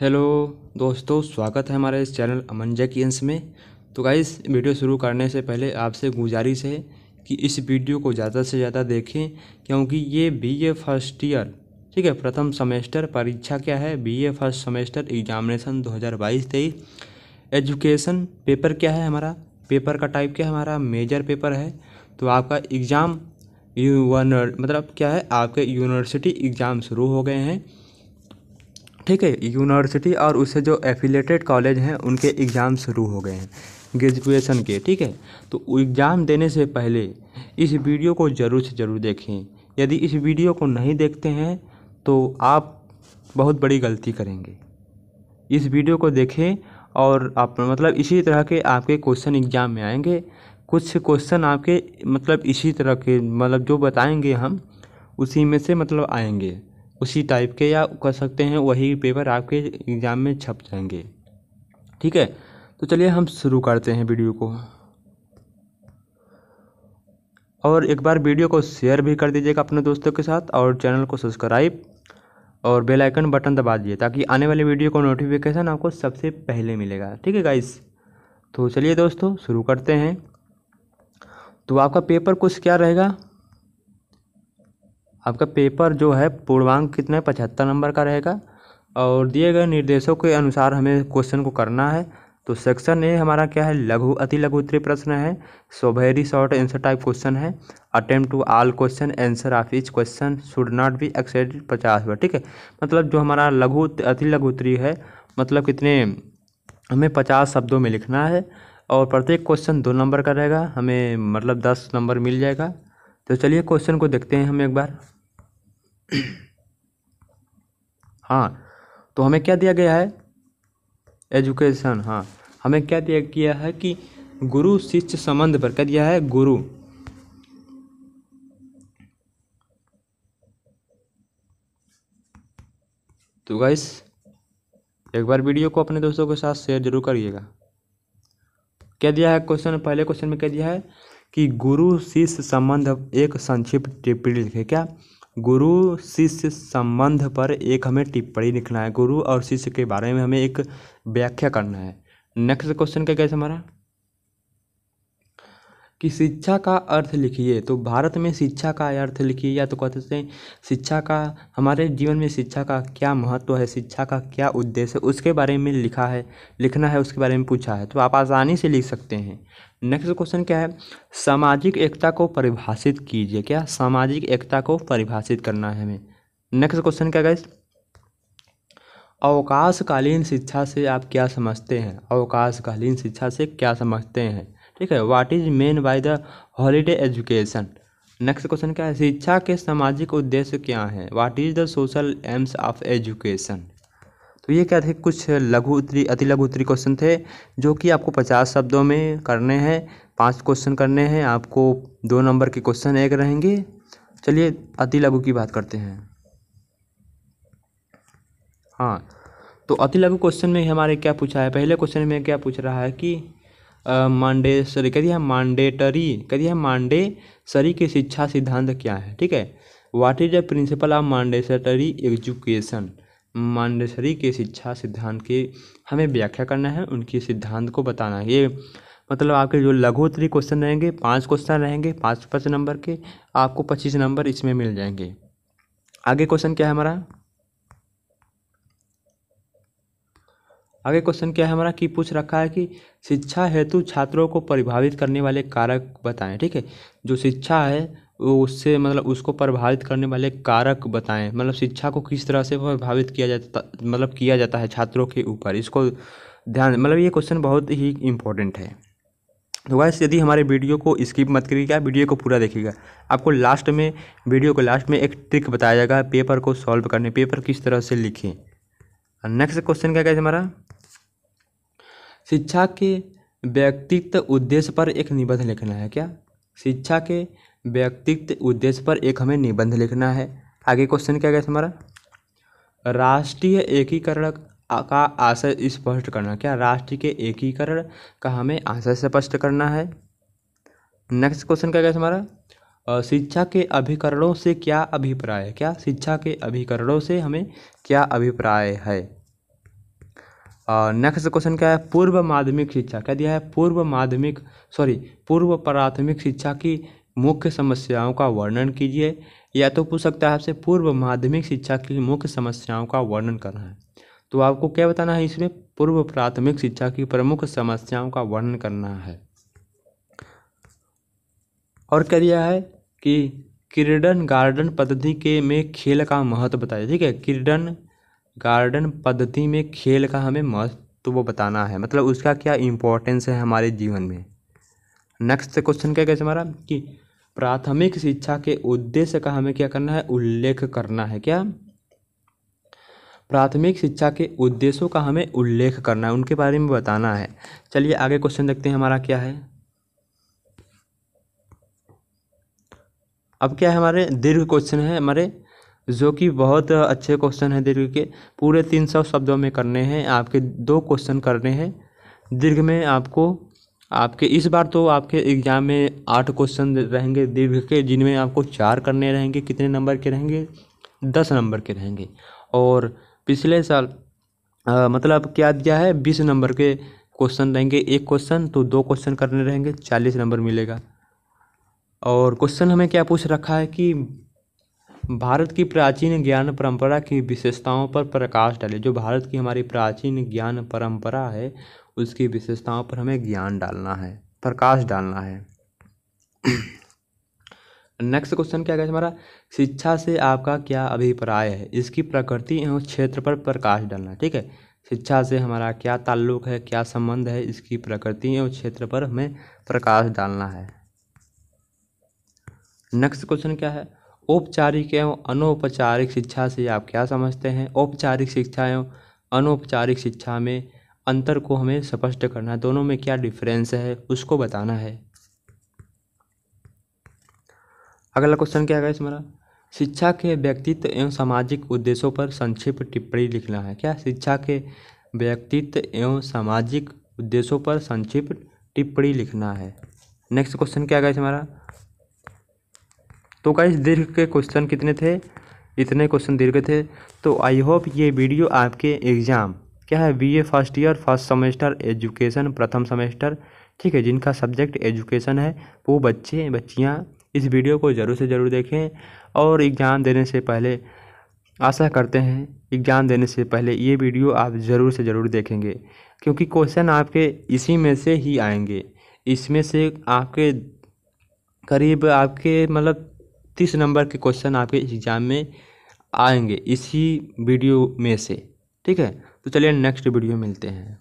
hello दोस्तों स्वागत है हमारे इस चैनल अमन जैकियंस में तो गाइस वीडियो शुरू करने से पहले आपसे गुजारिश है कि इस वीडियो को ज़्यादा से ज़्यादा देखें क्योंकि ये बीए फर्स्ट ईयर ठीक है प्रथम सेमेस्टर परीक्षा क्या है BA first semester examination 2022-23 education paper क्या है हमारा पेपर का टाइप क्या है हमारा मेजर पेपर है तो आपका एग्ज़ाम मतलब क्या है आपके यूनिवर्सिटी एग्ज़ाम शुरू हो गए हैं ठीक है यूनिवर्सिटी और उससे जो एफिलेटेड कॉलेज हैं उनके एग्ज़ाम शुरू हो गए हैं ग्रेजुएशन के ठीक है तो एग्ज़ाम देने से पहले इस वीडियो को ज़रूर से ज़रूर देखें यदि इस वीडियो को नहीं देखते हैं तो आप बहुत बड़ी गलती करेंगे इस वीडियो को देखें और आप मतलब इसी तरह के आपके क्वेश्चन एग्ज़ाम में आएंगे कुछ क्वेश्चन आपके मतलब इसी तरह के मतलब जो बताएंगे हम उसी में से मतलब आएंगे उसी टाइप के या कर सकते हैं वही पेपर आपके एग्ज़ाम में छप जाएंगे ठीक है तो चलिए हम शुरू करते हैं वीडियो को और एक बार वीडियो को शेयर भी कर दीजिएगा अपने दोस्तों के साथ और चैनल को सब्सक्राइब और बेल आइकन बटन दबा दीजिए ताकि आने वाले वीडियो को नोटिफिकेशन आपको सबसे पहले मिलेगा ठीक है गाइस तो चलिए दोस्तों शुरू करते हैं तो आपका पेपर कुछ क्या रहेगा आपका पेपर जो है पूर्वांक कितना है पचहत्तर नंबर का रहेगा और दिए गए निर्देशों के अनुसार हमें क्वेश्चन को करना है तो सेक्शन ए हमारा क्या है लघु अति लघु उत्तरी प्रश्न है so very short answer type question है attempt to all question answer of each question should not be exceed पचास बार ठीक है मतलब जो हमारा लघु अति लघु उत्तरी है मतलब कितने हमें पचास शब्दों में लिखना है और प्रत्येक क्वेश्चन दो नंबर का रहेगा हमें मतलब दस नंबर मिल जाएगा तो चलिए क्वेश्चन को देखते हैं हम एक बार हाँ तो हमें क्या दिया गया है एजुकेशन हाँ हमें क्या दिया गया है कि गुरु शिष्य संबंध पर क्या दिया है गुरु तो गाइस एक बार वीडियो को अपने दोस्तों के साथ शेयर जरूर करिएगा क्या दिया है क्वेश्चन पहले क्वेश्चन में क्या दिया है कि गुरु शिष्य संबंध एक संक्षिप्त टिप्पणी लिखे क्या गुरु शिष्य संबंध पर एक हमें टिप्पणी लिखना है गुरु और शिष्य के बारे में हमें एक व्याख्या करना है नेक्स्ट क्वेश्चन क्या कैसे हमारा कि शिक्षा का अर्थ लिखिए तो भारत में शिक्षा का अर्थ लिखिए या तो कहते हैं शिक्षा का हमारे जीवन में शिक्षा का क्या महत्व है शिक्षा का क्या उद्देश्य है उसके बारे में लिखा है लिखना है उसके बारे में पूछा है तो आप आसानी से लिख सकते हैं नेक्स्ट क्वेश्चन क्या है सामाजिक एकता को परिभाषित कीजिए क्या सामाजिक एकता को परिभाषित करना है हमें नेक्स्ट क्वेश्चन क्या गैस अवकाशकालीन शिक्षा से आप क्या समझते हैं अवकाशकालीन शिक्षा से क्या समझते हैं ठीक है what is mean by the holiday education next question क्या है शिक्षा के सामाजिक उद्देश्य क्या है what is the social aims of education तो ये क्या थे कुछ लघु उत्तरी अति लघु उत्तरी क्वेश्चन थे जो कि आपको पचास शब्दों में करने हैं पांच क्वेश्चन करने हैं आपको दो नंबर के क्वेश्चन एक रहेंगे चलिए अति लघु की बात करते हैं हाँ तो अति लघु क्वेश्चन में हमारे क्या पूछा है पहले क्वेश्चन में क्या पूछ रहा है कि मांडे सॉरी कह दिया मांडेटरी कह दिया मांडे सरी के शिक्षा सिद्धांत क्या है ठीक है what is the principle of Montessori education Montessori के शिक्षा सिद्धांत के हमें व्याख्या करना है उनके सिद्धांत को बताना है ये मतलब आपके जो लघु उत्तरी क्वेश्चन रहेंगे पाँच क्वेश्चन रहेंगे पाँच पाँच नंबर के आपको पच्चीस नंबर इसमें मिल जाएंगे आगे क्वेश्चन क्या है हमारा आगे क्वेश्चन क्या है हमारा कि पूछ रखा है कि शिक्षा हेतु छात्रों को प्रभावित करने वाले कारक बताएं ठीक है जो शिक्षा है वो उससे मतलब उसको प्रभावित करने वाले कारक बताएं मतलब शिक्षा को किस तरह से प्रभावित किया जाता मतलब किया जाता है छात्रों के ऊपर इसको ध्यान मतलब ये क्वेश्चन बहुत ही इम्पोर्टेंट है तो वैसे यदि हमारे वीडियो को स्किप मत करिएगा वीडियो को पूरा देखिएगा आपको लास्ट में वीडियो को लास्ट में एक ट्रिक बताया जाएगा पेपर को सॉल्व करने पेपर किस तरह से लिखें नेक्स्ट क्वेश्चन क्या कहते हैं हमारा शिक्षा के व्यक्तित्व उद्देश्य पर एक निबंध लिखना है क्या शिक्षा के व्यक्तित्व उद्देश्य पर एक हमें निबंध लिखना है आगे क्वेश्चन क्या गया हमारा राष्ट्रीय एकीकरण का आशय स्पष्ट करना क्या राष्ट्र के एकीकरण का हमें आशय स्पष्ट करना है नेक्स्ट क्वेश्चन क्या गया हमारा शिक्षा के अभिकरणों से क्या अभिप्राय है क्या शिक्षा के अभिकरणों से हमें क्या अभिप्राय है नेक्स्ट क्वेश्चन क्या है पूर्व माध्यमिक शिक्षा क्या दिया है पूर्व माध्यमिक सॉरी पूर्व प्राथमिक शिक्षा की मुख्य समस्याओं का वर्णन कीजिए या तो पूछ सकता है आपसे पूर्व माध्यमिक शिक्षा की मुख्य समस्याओं का वर्णन करना है तो आपको क्या बताना है इसमें पूर्व प्राथमिक शिक्षा की प्रमुख समस्याओं का वर्णन करना है और क्या दिया है कि किरडन गार्डन पद्धति के में खेल का महत्व बताइए ठीक है किरडन गार्डन पद्धति में खेल का हमें महत्व वो बताना है मतलब उसका क्या इम्पोर्टेंस है हमारे जीवन में नेक्स्ट क्वेश्चन क्या कैसे हमारा कि प्राथमिक शिक्षा के उद्देश्य का हमें क्या करना है उल्लेख करना है क्या प्राथमिक शिक्षा के उद्देश्यों का हमें उल्लेख करना है उनके बारे में बताना है चलिए आगे क्वेश्चन देखते हैं हमारा क्या है अब क्या है हमारे दीर्घ क्वेश्चन है हमारे जो कि बहुत अच्छे क्वेश्चन हैं दीर्घ के पूरे तीन सौ शब्दों में करने हैं आपके दो क्वेश्चन करने हैं दीर्घ में आपको आपके इस बार तो आपके एग्ज़ाम में आठ क्वेश्चन रहेंगे दीर्घ के जिनमें आपको चार करने रहेंगे कितने नंबर के रहेंगे दस नंबर के रहेंगे और पिछले साल आ, मतलब क्या दिया है बीस नंबर के क्वेश्चन रहेंगे एक क्वेश्चन तो दो क्वेश्चन करने रहेंगे चालीस नंबर मिलेगा और क्वेश्चन हमें क्या पूछ रखा है कि भारत की प्राचीन ज्ञान परंपरा की विशेषताओं पर प्रकाश डाले जो भारत की हमारी प्राचीन ज्ञान परंपरा है उसकी विशेषताओं पर हमें ज्ञान डालना है प्रकाश डालना है नेक्स्ट क्वेश्चन क्या है हमारा शिक्षा से आपका क्या अभिप्राय है इसकी प्रकृति एवं क्षेत्र पर प्रकाश डालना ठीक है शिक्षा से हमारा क्या ताल्लुक है क्या संबंध है इसकी प्रकृति एवं क्षेत्र पर हमें प्रकाश डालना है नेक्स्ट क्वेश्चन क्या है औपचारिक एवं अनौपचारिक शिक्षा से आप क्या समझते हैं औपचारिक शिक्षा एवं अनौपचारिक शिक्षा में अंतर को हमें स्पष्ट करना है दोनों में क्या डिफरेंस है उसको बताना है अगला क्वेश्चन क्या है हमारा शिक्षा के व्यक्तित्व एवं सामाजिक उद्देश्यों पर संक्षिप्त टिप्पणी लिखना है क्या शिक्षा के व्यक्तित्व एवं सामाजिक उद्देश्यों पर संक्षिप्त टिप्पणी लिखना है नेक्स्ट क्वेश्चन क्या है हमारा तो गाइस दीर्घ के क्वेश्चन कितने थे इतने क्वेश्चन दीर्घ थे तो आई होप ये वीडियो आपके एग्ज़ाम क्या है BA first year first semester education प्रथम सेमेस्टर ठीक है जिनका सब्जेक्ट एजुकेशन है वो बच्चे बच्चियाँ इस वीडियो को ज़रूर से ज़रूर देखें और एग्ज़ाम देने से पहले आशा करते हैं एग्ज़ाम देने से पहले ये वीडियो आप ज़रूर से ज़रूर देखेंगे क्योंकि क्वेश्चन आपके इसी में से ही आएंगे इसमें से आपके करीब आपके मतलब तीस नंबर के क्वेश्चन आपके एग्ज़ाम में आएंगे इसी वीडियो में से ठीक है तो चलिए नेक्स्ट वीडियो मिलते हैं